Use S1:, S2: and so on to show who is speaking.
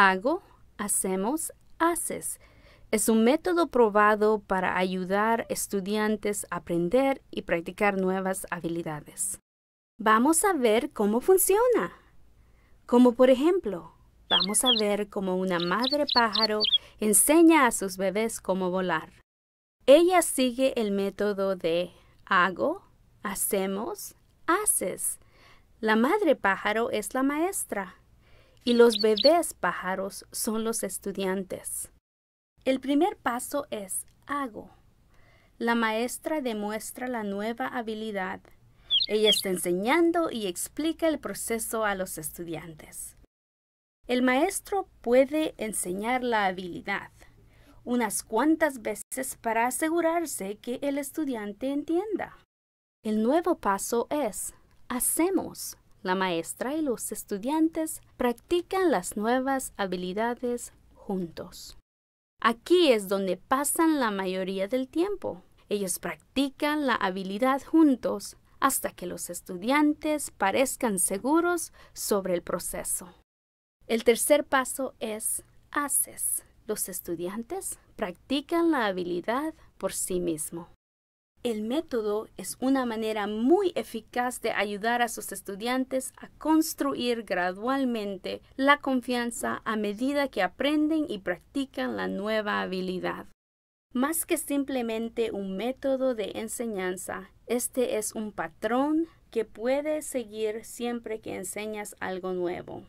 S1: Hago, hacemos, haces. Es un método probado para ayudar estudiantes a aprender y practicar nuevas habilidades. Vamos a ver cómo funciona. Como por ejemplo, vamos a ver cómo una madre pájaro enseña a sus bebés cómo volar. Ella sigue el método de hago, hacemos, haces. La madre pájaro es la maestra y los bebés pájaros son los estudiantes. El primer paso es hago. La maestra demuestra la nueva habilidad. Ella está enseñando y explica el proceso a los estudiantes. El maestro puede enseñar la habilidad unas cuantas veces para asegurarse que el estudiante entienda. El nuevo paso es hacemos. La maestra y los estudiantes practican las nuevas habilidades juntos. Aquí es donde pasan la mayoría del tiempo. Ellos practican la habilidad juntos hasta que los estudiantes parezcan seguros sobre el proceso. El tercer paso es haces. Los estudiantes practican la habilidad por sí mismo. El método es una manera muy eficaz de ayudar a sus estudiantes a construir gradualmente la confianza a medida que aprenden y practican la nueva habilidad. Más que simplemente un método de enseñanza, este es un patrón que puedes seguir siempre que enseñas algo nuevo.